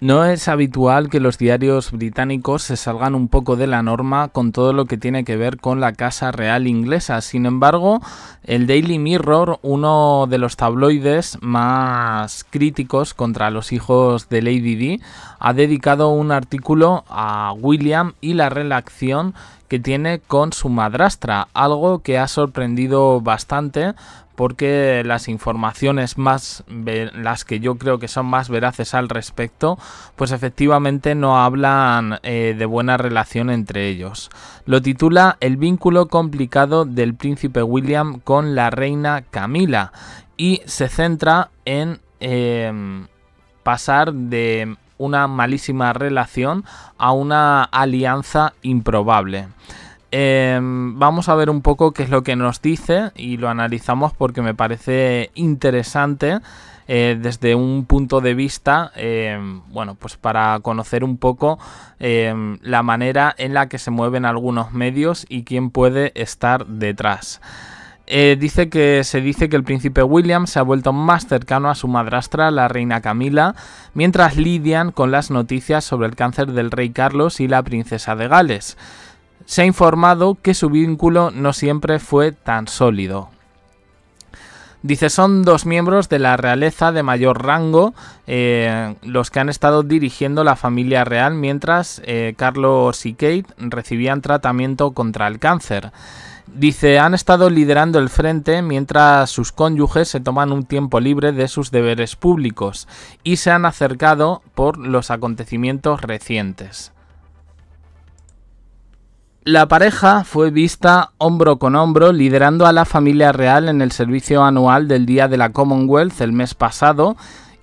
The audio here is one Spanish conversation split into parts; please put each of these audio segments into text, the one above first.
No es habitual que los diarios británicos se salgan un poco de la norma con todo lo que tiene que ver con la Casa Real inglesa. Sin embargo, el Daily Mirror, uno de los tabloides más críticos contra los hijos de Lady Di, ha dedicado un artículo a William y la relación que tiene con su madrastra, algo que ha sorprendido bastante porque las informaciones más las que yo creo que son más veraces al respecto, pues efectivamente no hablan eh, de buena relación entre ellos. Lo titula El vínculo complicado del príncipe William con la reina Camila y se centra en em, pasar de una malísima relación a una alianza improbable. Em, vamos a ver un poco qué es lo que nos dice y lo analizamos porque me parece interesante eh, desde un punto de vista, em, bueno, pues para conocer un poco em, la manera en la que se mueven algunos medios y quién puede estar detrás. Eh, dice que se dice que el príncipe William se ha vuelto más cercano a su madrastra, la reina Camila, mientras lidian con las noticias sobre el cáncer del rey Carlos y la princesa de Gales. Se ha informado que su vínculo no siempre fue tan sólido. Dice, son dos miembros de la realeza de mayor rango eh, los que han estado dirigiendo la familia real mientras eh, Carlos y Kate recibían tratamiento contra el cáncer. Dice, han estado liderando el frente mientras sus cónyuges se toman un tiempo libre de sus deberes públicos y se han acercado por los acontecimientos recientes. La pareja fue vista hombro con hombro liderando a la familia real en el servicio anual del Día de la Commonwealth el mes pasado,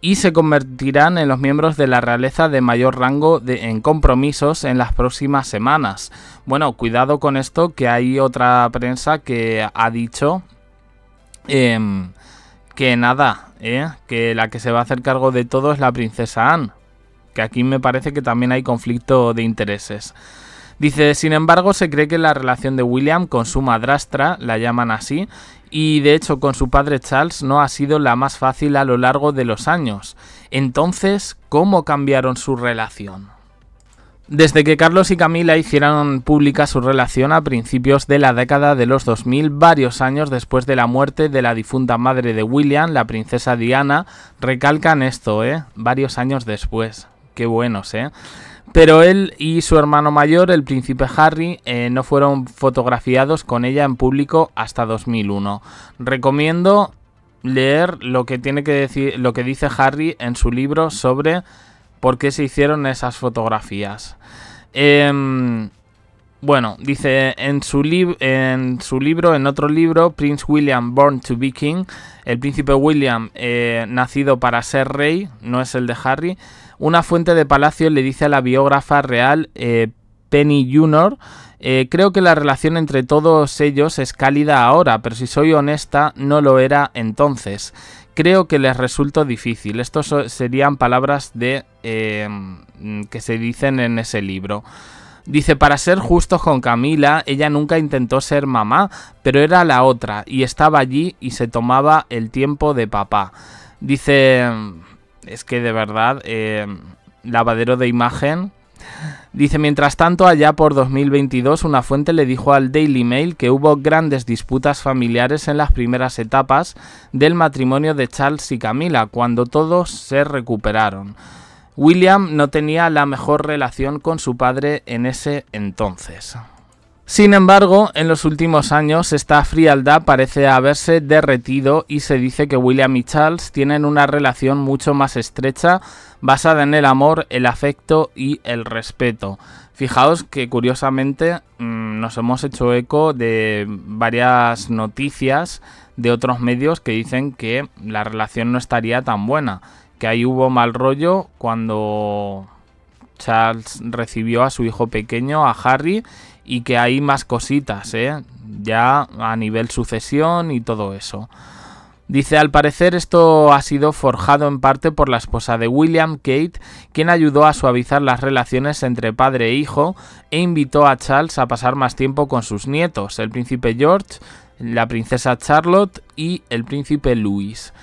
y se convertirán en los miembros de la realeza de mayor rango en compromisos en las próximas semanas. Bueno, cuidado con esto, que hay otra prensa que ha dicho em, que nada, ¿eh? que la que se va a hacer cargo de todo es la princesa Anne, que aquí me parece que también hay conflicto de intereses. Dice, sin embargo, se cree que la relación de William con su madrastra, la llaman así, y de hecho con su padre Charles no ha sido la más fácil a lo largo de los años. Entonces, ¿cómo cambiaron su relación? Desde que Carlos y Camila hicieron pública su relación a principios de la década de los 2000, varios años después de la muerte de la difunta madre de William, la princesa Diana, recalcan esto, ¿eh? Varios años después. Qué buenos, ¿eh? Pero él y su hermano mayor, el príncipe Harry, eh, no fueron fotografiados con ella en público hasta 2001. Recomiendo leer lo que tiene que decir, lo que dice Harry en su libro sobre por qué se hicieron esas fotografías. Em, bueno, dice en su, libro, en otro libro, Prince William Born to be King, el príncipe William eh, nacido para ser rey, no es el de Harry, una fuente de palacio le dice a la biógrafa real eh, Penny junior eh, creo que la relación entre todos ellos es cálida ahora, pero si soy honesta, no lo era entonces. Creo que les resultó difícil. Estas serían palabras de, que se dicen en ese libro. Dice, para ser justos con Camila, ella nunca intentó ser mamá, pero era la otra, y estaba allí y se tomaba el tiempo de papá. Dice, es que de verdad, em, lavadero de imagen. Dice, mientras tanto, allá por 2022, una fuente le dijo al Daily Mail que hubo grandes disputas familiares en las primeras etapas del matrimonio de Charles y Camila, cuando todos se recuperaron. William no tenía la mejor relación con su padre en ese entonces. Sin embargo, en los últimos años esta frialdad parece haberse derretido y se dice que William y Charles tienen una relación mucho más estrecha basada en el amor, el afecto y el respeto. Fijaos que curiosamente mm, nos hemos hecho eco de varias noticias de otros medios que dicen que la relación no estaría tan buena que ahí hubo mal rollo cuando Charles recibió a su hijo pequeño, a Harry, y que hay más cositas, ¿eh? ya a nivel sucesión y todo eso. Dice, al parecer esto ha sido forjado en parte por la esposa de William, Kate, quien ayudó a suavizar las relaciones entre padre e hijo e invitó a Charles a pasar más tiempo con sus nietos, el príncipe George, la princesa Charlotte y el príncipe Louis.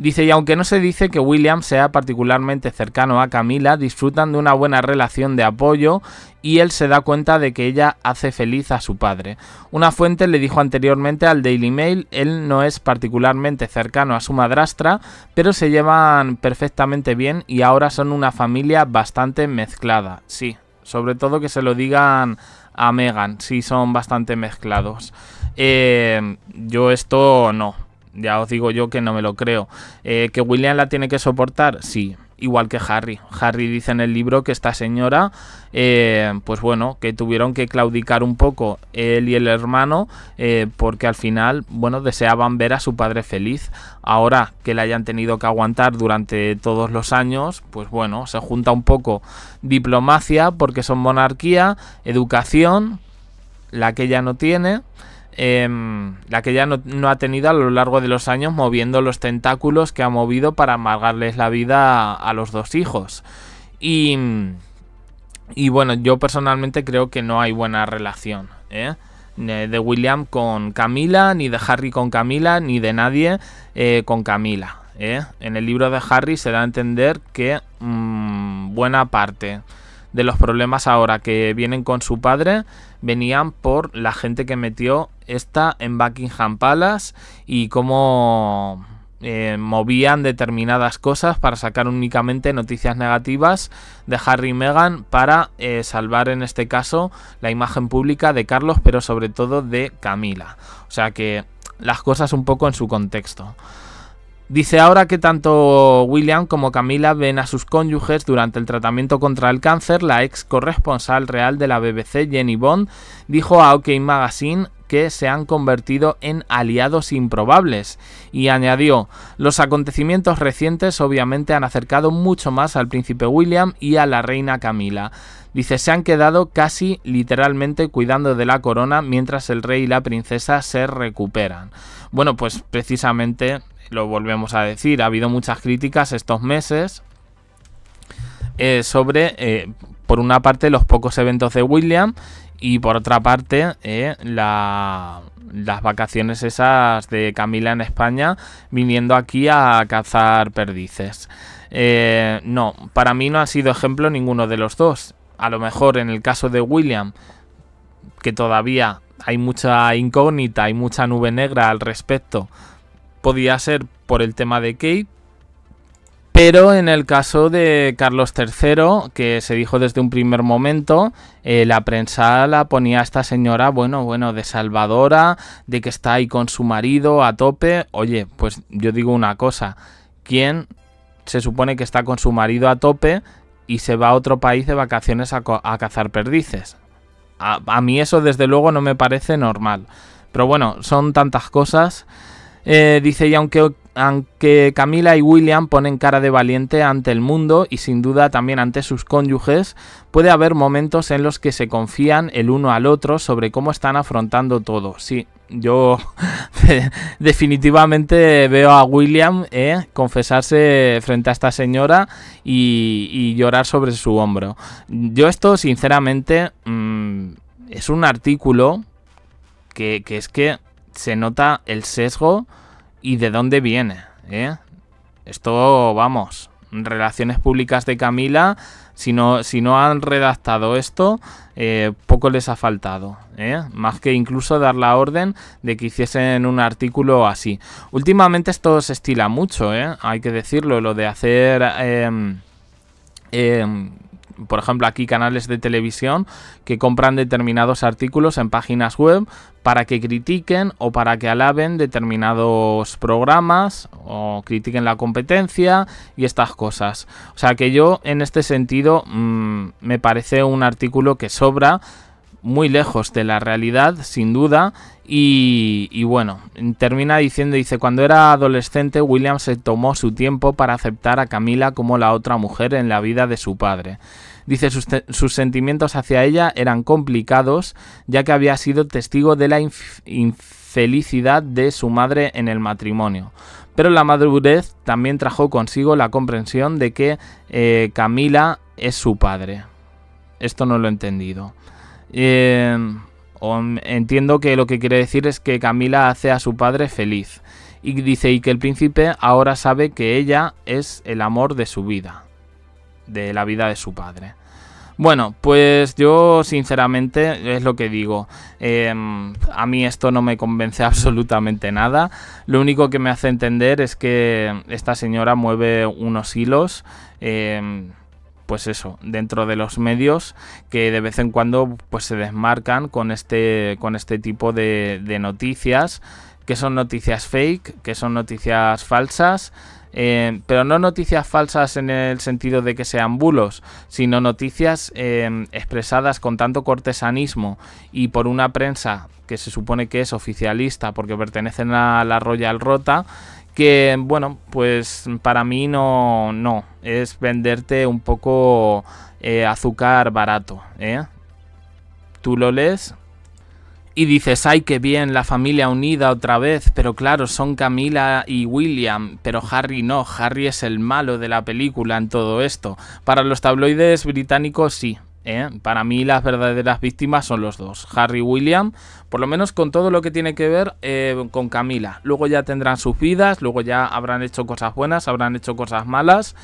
Dice, y aunque no se dice que William sea particularmente cercano a Camila, disfrutan de una buena relación de apoyo y él se da cuenta de que ella hace feliz a su padre. Una fuente le dijo anteriormente al Daily Mail, él no es particularmente cercano a su madrastra, pero se llevan perfectamente bien y ahora son una familia bastante mezclada. Sí, sobre todo que se lo digan a Megan, sí son bastante mezclados. Eh, yo esto no ya os digo yo que no me lo creo. Eh, ¿Que William la tiene que soportar? Sí, igual que Harry. Harry dice en el libro que esta señora, eh, pues bueno, que tuvieron que claudicar un poco él y el hermano, eh, porque al final, bueno, deseaban ver a su padre feliz. Ahora que la hayan tenido que aguantar durante todos los años, pues bueno, se junta un poco diplomacia, porque son monarquía, educación, la que ella no tiene. Em, la que ya no, ha tenido a lo largo de los años moviendo los tentáculos que ha movido para amargarles la vida a, los dos hijos. Y, y, bueno, yo personalmente creo que no hay buena relación ¿eh? de William con Camila, ni de Harry con Camila, ni de nadie eh, con Camila. ¿eh? En el libro de Harry se da a entender que mm, buena parte de los problemas ahora que vienen con su padre venían por la gente que metió está en Buckingham Palace y cómo eh, movían determinadas cosas para sacar únicamente noticias negativas de Harry y Meghan para eh, salvar en este caso la imagen pública de Carlos, pero sobre todo de Camila. O sea que las cosas un poco en su contexto. Dice ahora que tanto William como Camila ven a sus cónyuges durante el tratamiento contra el cáncer, la ex corresponsal real de la BBC Jenny Bond dijo a OK Magazine que se han convertido en aliados improbables. Y añadió, los acontecimientos recientes obviamente han acercado mucho más al príncipe William y a la reina Camila. Dice, se han quedado casi literalmente cuidando de la corona mientras el rey y la princesa se recuperan. Bueno, pues precisamente lo volvemos a decir, ha habido muchas críticas estos meses eh, sobre, eh, por una parte, los pocos eventos de William y por otra parte, eh, las vacaciones esas de Camila en España, viniendo aquí a cazar perdices. Eh, no, para mí no ha sido ejemplo ninguno de los dos. A lo mejor en el caso de William, que todavía hay mucha incógnita, y mucha nube negra al respecto, podía ser por el tema de Kate, pero en el caso de Carlos III, que se dijo desde un primer momento, eh, la prensa la ponía a esta señora, bueno, bueno, de salvadora, de que está ahí con su marido a tope. Oye, pues yo digo una cosa, ¿quién se supone que está con su marido a tope y se va a otro país de vacaciones a, cazar perdices? A, mí eso desde luego no me parece normal. Pero bueno, son tantas cosas. Eh, dice, y aunque aunque Camila y William ponen cara de valiente ante el mundo y sin duda también ante sus cónyuges, puede haber momentos en los que se confían el uno al otro sobre cómo están afrontando todo. Sí, yo definitivamente veo a William eh, confesarse frente a esta señora y, llorar sobre su hombro. Yo esto sinceramente mm, es un artículo que es que se nota el sesgo y de dónde viene. ¿eh? Esto, vamos, relaciones públicas de Camila, si no, si no han redactado esto, eh, poco les ha faltado. ¿eh? Más que incluso dar la orden de que hiciesen un artículo así. Últimamente esto se estila mucho, eh, hay que decirlo, lo de hacer... Em, em, por ejemplo, aquí canales de televisión que compran determinados artículos en páginas web para que critiquen o para que alaben determinados programas o critiquen la competencia y estas cosas. O sea que yo en este sentido mm, me parece un artículo que sobra muy lejos de la realidad, sin duda. Y, bueno, termina diciendo, dice, cuando era adolescente, William se tomó su tiempo para aceptar a Camila como la otra mujer en la vida de su padre. Dice, sus, sentimientos hacia ella eran complicados, ya que había sido testigo de la infelicidad de su madre en el matrimonio. Pero la madurez también trajo consigo la comprensión de que eh, Camila es su padre. Esto no lo he entendido. Eh, entiendo que lo que quiere decir es que Camila hace a su padre feliz. Y dice, y que el príncipe ahora sabe que ella es el amor de su vida. De la vida de su padre. Bueno, pues yo sinceramente es lo que digo. Em, a mí esto no me convence absolutamente nada. Lo único que me hace entender es que esta señora mueve unos hilos. Em, pues eso, dentro de los medios que de vez en cuando pues se desmarcan con este, con este tipo de, noticias, que son noticias fake, que son noticias falsas, eh, pero no noticias falsas en el sentido de que sean bulos, sino noticias em, expresadas con tanto cortesanismo y por una prensa que se supone que es oficialista porque pertenecen a la Royal Rota, que bueno, pues para mí no, no, es venderte un poco eh, azúcar barato, ¿eh? Tú lo lees y dices, ay, qué bien, la familia unida otra vez, pero claro, son Camila y William, pero Harry no, Harry es el malo de la película en todo esto. Para los tabloides británicos sí, ¿eh? Para mí las verdaderas víctimas son los dos, Harry y William, por lo menos con todo lo que tiene que ver eh, con Camila. Luego ya tendrán sus vidas, luego ya habrán hecho cosas buenas, habrán hecho cosas malas,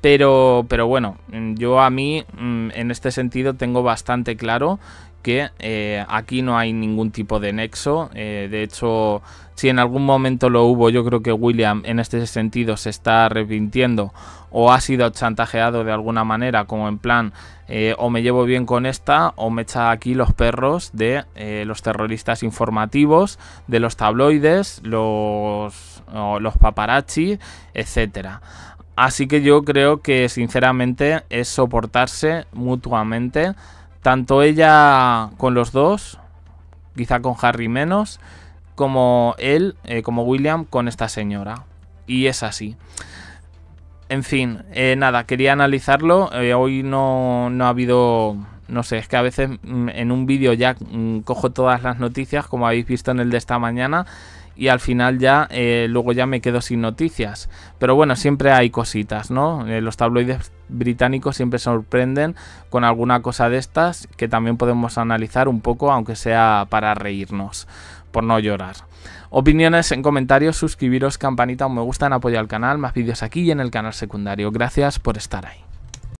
pero, pero bueno, yo a mí mm, en este sentido tengo bastante claro que eh, aquí no hay ningún tipo de nexo. Eh, de hecho, si en algún momento lo hubo, yo creo que William en este sentido se está arrepintiendo o ha sido chantajeado de alguna manera, como en plan, eh, o me llevo bien con esta o me echa aquí los perros de los terroristas informativos, de los tabloides, los, los paparazzi, etcétera. Así que yo creo que sinceramente es soportarse mutuamente tanto ella con los dos, quizá con Harry menos, como él, eh, como William, con esta señora. Y es así. En fin, eh, nada, quería analizarlo. Eh, hoy no ha habido no sé, es que a veces mm, en un vídeo ya mm, cojo todas las noticias, como habéis visto en el de esta mañana, y al final ya, eh, luego ya me quedo sin noticias. Pero bueno, siempre hay cositas, ¿no? Eh, los tabloides británicos siempre sorprenden con alguna cosa de estas que también podemos analizar un poco, aunque sea para reírnos, por no llorar. Opiniones en comentarios, suscribiros, campanita, un me gusta, en apoyo al canal, más vídeos aquí y en el canal secundario. Gracias por estar ahí.